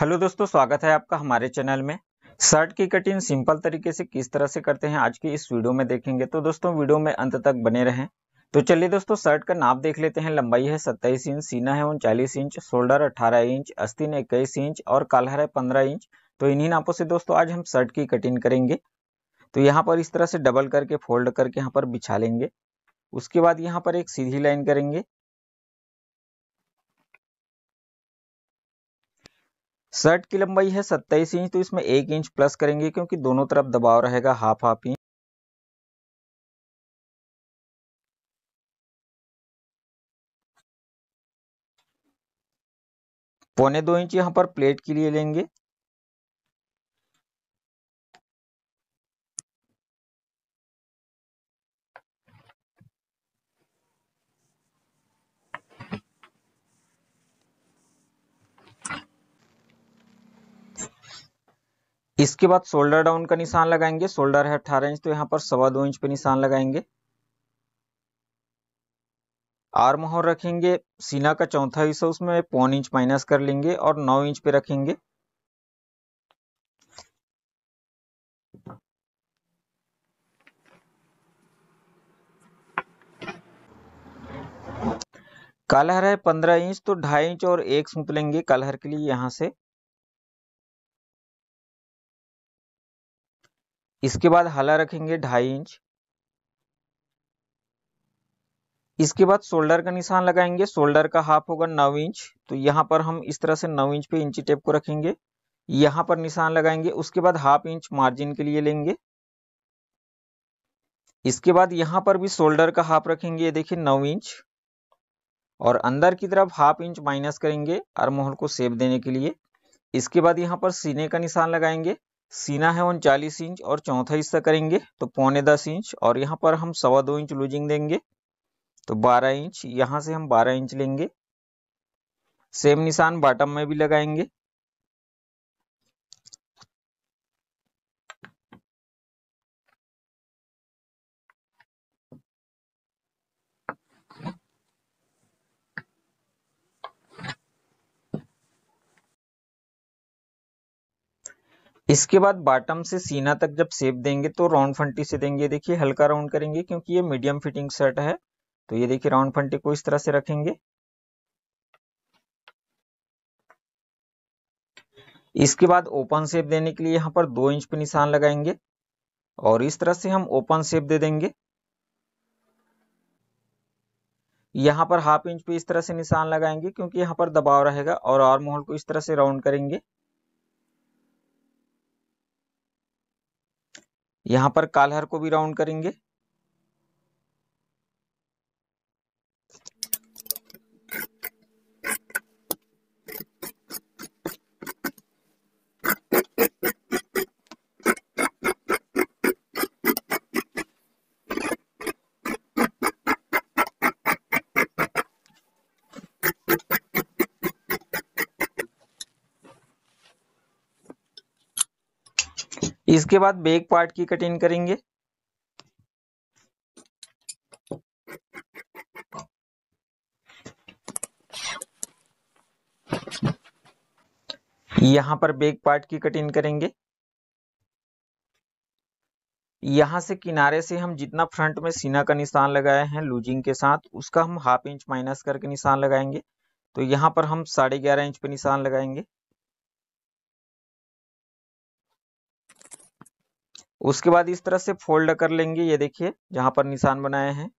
hello दोस्तों स्वागत है आपका हमारे चैनल में शर्ट की कटिंग सिंपल तरीके से किस तरह से करते हैं आज की इस वीडियो में देखेंगे तो दोस्तों वीडियो में अंत तक बने रहें तो चलिए दोस्तों शर्ट का नाप देख लेते हैं लंबाई है सत्ताईस इंच सीना है उनचालीस इंच शोल्डर अठारह इंच अस्तिन इक्कीस इंच और कालहर है पंद्रह इंच तो इन्हीं नापों से दोस्तों आज हम शर्ट की कटिंग करेंगे तो यहाँ पर इस तरह से डबल करके फोल्ड करके यहाँ पर बिछा लेंगे उसके बाद यहाँ पर एक सीधी लाइन करेंगे शर्ट की लंबाई है सत्ताईस इंच तो इसमें एक इंच प्लस करेंगे क्योंकि दोनों तरफ दबाव रहेगा हाफ हाफ इंच पौने दो इंच यहां पर प्लेट के लिए लेंगे इसके बाद शोल्डर डाउन का निशान लगाएंगे शोल्डर है अठारह इंच तो यहां पर सवा दो इंच पे निशान लगाएंगे आर्म होल रखेंगे सीना का चौथा हिस्सा उसमें पौन इंच माइनस कर लेंगे और नौ इंच पे रखेंगे कालहर है पंद्रह इंच तो ढाई इंच और एक सूत लेंगे कालहर के लिए यहां से इसके बाद हाला रखेंगे ढाई इंच इसके बाद शोल्डर का निशान लगाएंगे शोल्डर का हाफ होगा नौ इंच तो यहां पर हम इस तरह से नौ इंच पे इंची टेप को रखेंगे यहां पर निशान लगाएंगे उसके बाद हाफ इंच मार्जिन के लिए लेंगे इसके बाद यहां पर भी शोल्डर का हाफ रखेंगे ये देखिए नौ इंच और अंदर की तरफ हाफ इंच माइनस करेंगे आर्मोहल को सेब देने के लिए इसके बाद यहां पर सीने का निशान लगाएंगे सीना है उनचालीस इंच और चौथा हिस्सा करेंगे तो पौने दस इंच और यहाँ पर हम सवा दो इंच लूजिंग देंगे तो बारह इंच यहाँ से हम बारह इंच लेंगे सेम निशान बॉटम में भी लगाएंगे इसके बाद बॉटम से सीना तक जब सेप देंगे तो राउंड फंटी से देंगे देखिए हल्का राउंड करेंगे क्योंकि ये मीडियम फिटिंग शर्ट है तो ये देखिए राउंड फंटी को इस तरह से रखेंगे इसके बाद ओपन सेप देने के लिए यहां पर दो इंच पे निशान लगाएंगे और इस तरह से हम ओपन सेप दे देंगे यहां पर हाफ इंच पे इस तरह से निशान लगाएंगे क्योंकि यहां पर दबाव रहेगा और आर्म होल को इस तरह से राउंड करेंगे यहाँ पर कालहर को भी राउंड करेंगे इसके बाद बेक पार्ट की कटिंग करेंगे यहां पर बेक पार्ट की कटिंग करेंगे यहां से किनारे से हम जितना फ्रंट में सीना का निशान लगाए हैं लूजिंग के साथ उसका हम हाफ इंच माइनस करके निशान लगाएंगे तो यहां पर हम साढ़े ग्यारह इंच पे निशान लगाएंगे उसके बाद इस तरह से फोल्ड कर लेंगे ये देखिए जहां पर निशान बनाए हैं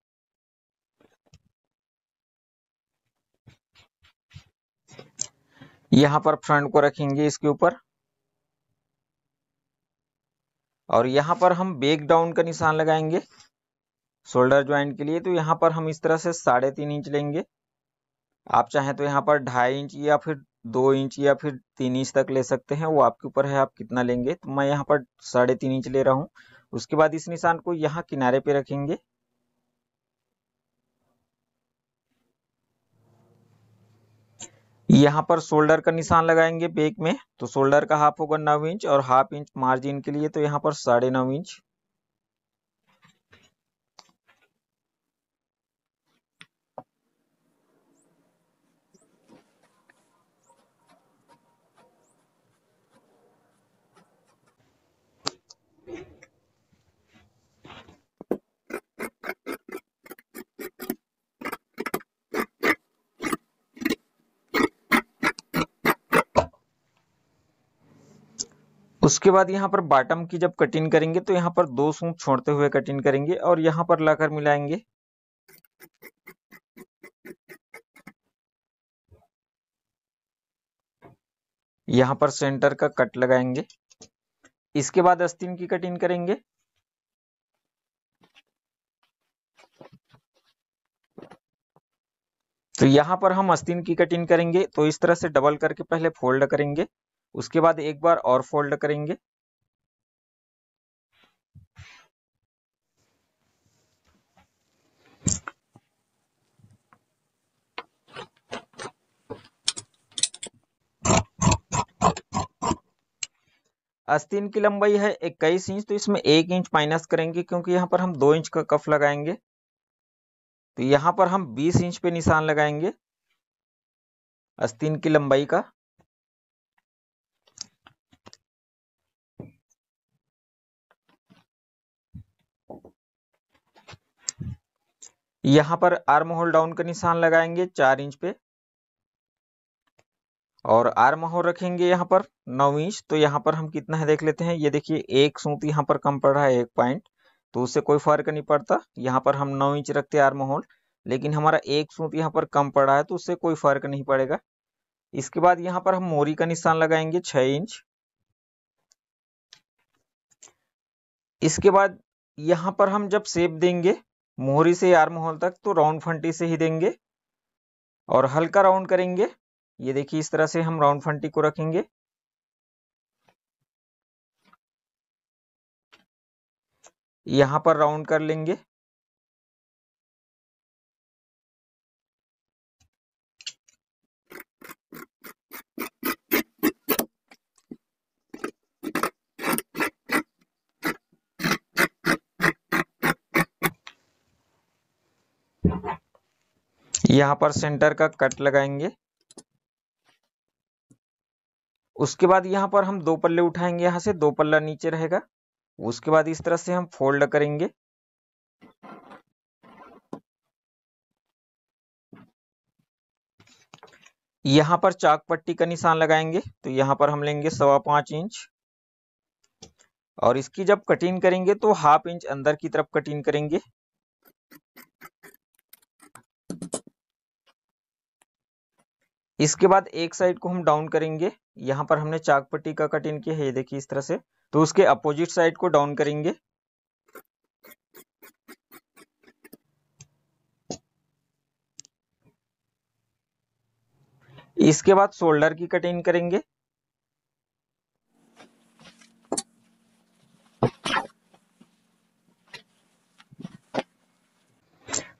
यहां पर फ्रंट को रखेंगे इसके ऊपर और यहां पर हम बेक डाउन का निशान लगाएंगे शोल्डर ज्वाइंट के लिए तो यहां पर हम इस तरह से साढ़े तीन इंच लेंगे आप चाहें तो यहां पर ढाई इंच या फिर दो इंच या फिर तीन इंच तक ले सकते हैं वो आपके ऊपर है आप कितना लेंगे तो मैं यहाँ पर साढ़े तीन इंच ले रहा हूँ उसके बाद इस निशान को यहाँ किनारे पे रखेंगे यहाँ पर शोल्डर का निशान लगाएंगे बेक में तो शोल्डर का हाफ होगा नौ इंच और हाफ इंच मार्जिन के लिए तो यहाँ पर साढ़े नौ इंच उसके बाद यहाँ पर बॉटम की जब कटिंग करेंगे तो यहाँ पर दो सूप छोड़ते हुए कटिंग करेंगे और यहाँ पर लाकर मिलाएंगे यहाँ पर सेंटर का कट लगाएंगे इसके बाद अस्तिन की कटिंग करेंगे तो यहाँ पर हम अस्तिन की कटिंग करेंगे तो इस तरह से डबल करके पहले फोल्ड करेंगे उसके बाद एक बार और फोल्ड करेंगे अस्तिन की लंबाई है इक्कीस इंच तो इसमें एक इंच माइनस करेंगे क्योंकि यहां पर हम दो इंच का कफ लगाएंगे तो यहां पर हम बीस इंच पे निशान लगाएंगे अस्तिन की लंबाई का यहां पर आर्म होल डाउन का निशान लगाएंगे चार इंच पे और आर्म होल रखेंगे यहां पर नौ इंच तो यहां पर हम कितना है देख लेते हैं ये देखिए एक सूत यहां पर कम पड़ रहा है एक पॉइंट तो उससे कोई फर्क नहीं पड़ता यहां पर हम नौ इंच रखते हैं आर्म होल लेकिन हमारा एक सूत यहाँ पर कम पड़ रहा है तो उससे कोई फर्क नहीं पड़ेगा इसके बाद यहाँ पर हम मोरी का निशान लगाएंगे छह इंच इसके बाद यहां पर हम जब सेप देंगे मोहरी से आर्म होल तक तो राउंड फंटी से ही देंगे और हल्का राउंड करेंगे ये देखिए इस तरह से हम राउंड फंटी को रखेंगे यहां पर राउंड कर लेंगे यहां पर सेंटर का कट लगाएंगे उसके बाद यहां पर हम दो पल्ले उठाएंगे यहां से दो पल्ला नीचे रहेगा उसके बाद इस तरह से हम फोल्ड करेंगे यहां पर चाक पट्टी का निशान लगाएंगे तो यहां पर हम लेंगे सवा पांच इंच और इसकी जब कटिंग करेंगे तो हाफ इंच अंदर की तरफ कटिंग करेंगे इसके बाद एक साइड को हम डाउन करेंगे यहाँ पर हमने चाक पट्टी का कट इन किया है ये देखिए इस तरह से तो उसके अपोजिट साइड को डाउन करेंगे इसके बाद शोल्डर की कट इन करेंगे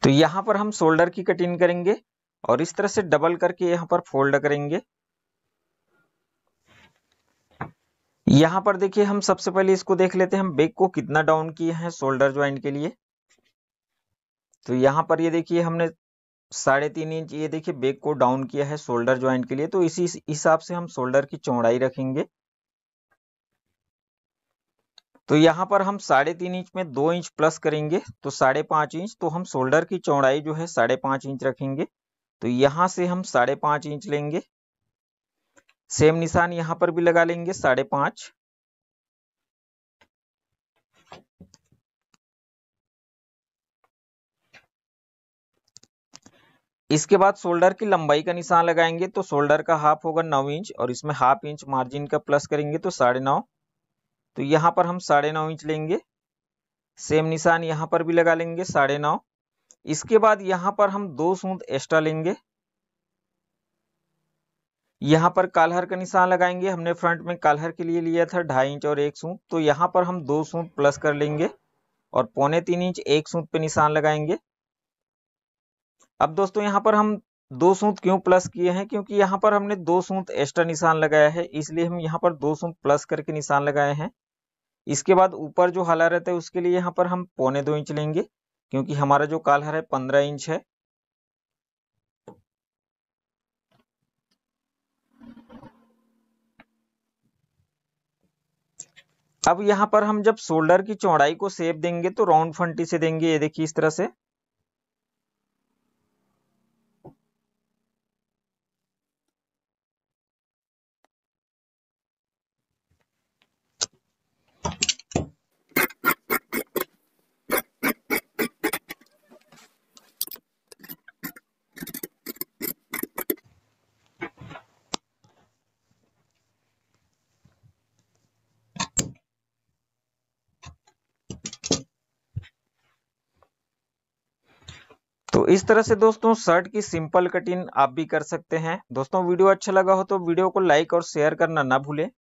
तो यहां पर हम शोल्डर की कटिंग करेंगे और इस तरह से डबल करके यहां पर फोल्ड करेंगे यहां पर देखिए हम सबसे पहले इसको देख लेते हैं हम बेग को कितना डाउन किए हैं शोल्डर ज्वाइंट के लिए तो यहां पर ये देखिए हमने साढ़े तीन इंच ये देखिए बेग को डाउन किया है शोल्डर ज्वाइंट के लिए तो इसी हिसाब से हम शोल्डर की चौड़ाई रखेंगे तो यहां पर हम साढ़े तीन इंच में दो इंच प्लस करेंगे तो साढ़े पांच इंच तो हम शोल्डर की चौड़ाई जो है साढ़े पांच इंच रखेंगे तो यहां से हम साढ़े पांच इंच लेंगे सेम निशान यहां पर भी लगा लेंगे साढ़े पांच इसके बाद शोल्डर की लंबाई का निशान लगाएंगे तो शोल्डर का हाफ होगा नौ इंच और इसमें हाफ इंच मार्जिन का प्लस करेंगे तो साढ़े नौ तो यहां पर हम साढ़े नौ इंच लेंगे सेम निशान यहां पर भी लगा लेंगे साढ़े नौ इसके बाद यहां पर हम दो सूंद एक्स्ट्रा लेंगे यहाँ पर कालहर का निशान लगाएंगे हमने फ्रंट में कालहर के लिए लिया था ढाई इंच और एक सूत तो यहाँ पर हम दो सूत प्लस कर लेंगे और पौने तीन इंच एक सूत पे निशान लगाएंगे अब दोस्तों यहां पर हम दो सूत क्यों प्लस किए हैं क्योंकि यहां पर हमने दो सूत एक्स्ट्रा निशान लगाया है इसलिए हम यहाँ पर दो सूत प्लस करके निशान लगाए हैं इसके बाद ऊपर जो हला रहता है उसके लिए यहाँ पर हम पौने दो इंच लेंगे क्योंकि हमारा जो काल है पंद्रह इंच है अब यहां पर हम जब शोल्डर की चौड़ाई को सेप देंगे तो राउंड फंटी से देंगे ये देखिए इस तरह से इस तरह से दोस्तों शर्ट की सिंपल कटिंग आप भी कर सकते हैं दोस्तों वीडियो अच्छा लगा हो तो वीडियो को लाइक और शेयर करना ना भूलें